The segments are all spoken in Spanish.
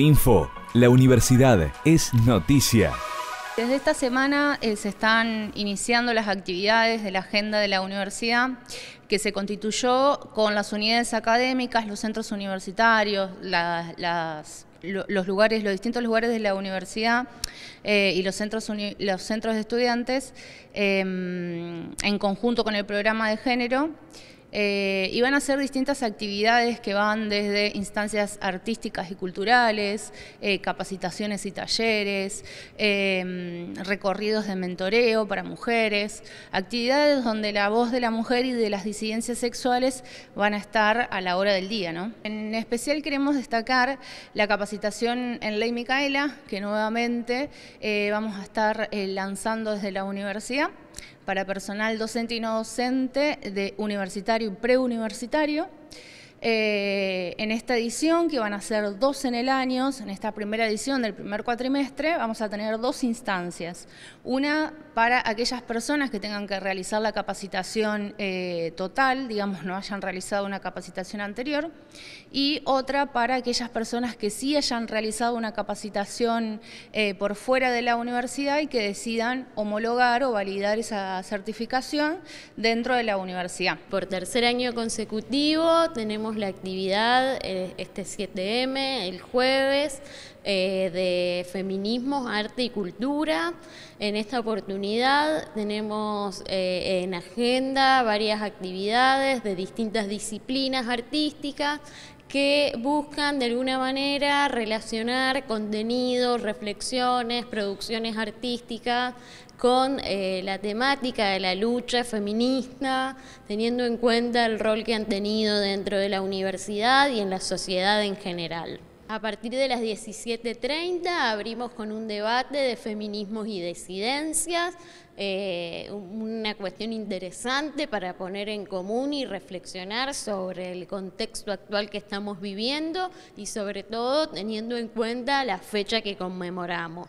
Info. La universidad es noticia. Desde esta semana eh, se están iniciando las actividades de la agenda de la universidad que se constituyó con las unidades académicas, los centros universitarios, los lugares, los distintos lugares de la universidad eh, y los centros, los centros de estudiantes em, en conjunto con el programa de género. Eh, y van a ser distintas actividades que van desde instancias artísticas y culturales, eh, capacitaciones y talleres, em, recorridos de mentoreo para mujeres, actividades donde la voz de la mujer y de las disidencias sexuales van a estar a la hora del día. En especial queremos destacar la capacitación en Ley Micaela, que nuevamente eh, vamos a estar lanzando desde la universidad para personal docente y no docente de universitario y preuniversitario. Eh, en esta edición, que van a ser dos en el año, en esta primera edición del primer cuatrimestre, vamos a tener dos instancias. Una para aquellas personas que tengan que realizar la capacitación eh, total, digamos, no hayan realizado una capacitación anterior, y otra para aquellas personas que sí hayan realizado una capacitación eh, por fuera de la universidad y que decidan homologar o validar esa certificación dentro de la universidad. Por tercer año consecutivo tenemos la actividad eh, este 7M el jueves eh, de Feminismo, arte y cultura. En esta oportunidad tenemos eh, en agenda varias actividades de distintas disciplinas artísticas que buscan de alguna manera relacionar contenidos, reflexiones, producciones artísticas con eh, la temática de la lucha feminista, teniendo en cuenta el rol que han tenido dentro de la universidad y en la sociedad en general. A partir de las 17.30 abrimos con un debate de feminismos y disidencias, eh, una cuestión interesante para poner en común y reflexionar sobre el contexto actual que estamos viviendo y sobre todo teniendo en cuenta la fecha que conmemoramos.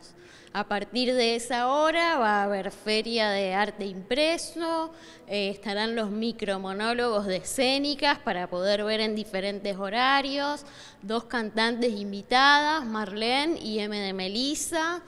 A partir de esa hora va a haber feria de arte impreso, eh, estarán los micromonólogos de escénicas para poder ver en diferentes horarios, dos cantantes invitadas, Marlene y M de Melissa,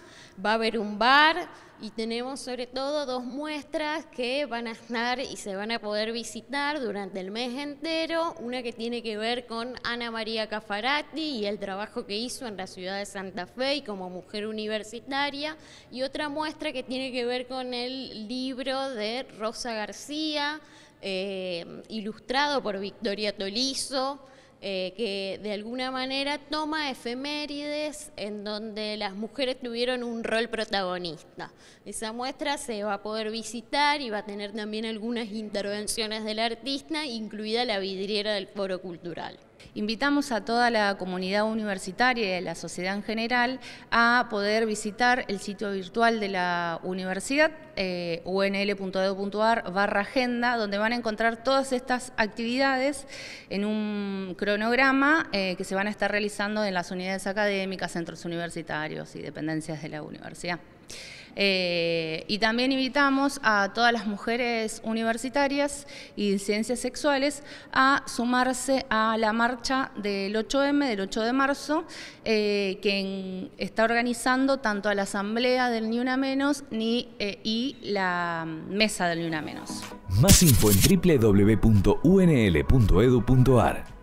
va a haber un bar y tenemos sobre todo dos muestras que van a estar y se van a poder visitar durante el mes entero, una que tiene que ver con Ana María Cafarati y el trabajo que hizo en la ciudad de Santa Fe y como mujer universitaria, y otra muestra que tiene que ver con el libro de Rosa García, eh, ilustrado por Victoria Tolizo. Eh, que de alguna manera toma efemérides en donde las mujeres tuvieron un rol protagonista. Esa muestra se va a poder visitar y va a tener también algunas intervenciones del artista, incluida la vidriera del foro cultural. Invitamos a toda la comunidad universitaria y a la sociedad en general a poder visitar el sitio virtual de la universidad, eh, unl.edu.ar barra agenda, donde van a encontrar todas estas actividades en un cronograma eh, que se van a estar realizando en las unidades académicas, centros universitarios y dependencias de la universidad. Eh, y también invitamos a todas las mujeres universitarias y de ciencias sexuales a sumarse a la marcha del 8M, del 8 de marzo, eh, quien que está organizando tanto a la asamblea del Ni Una Menos ni, eh, y la mesa del Ni Una Menos. Más info en www.unl.edu.ar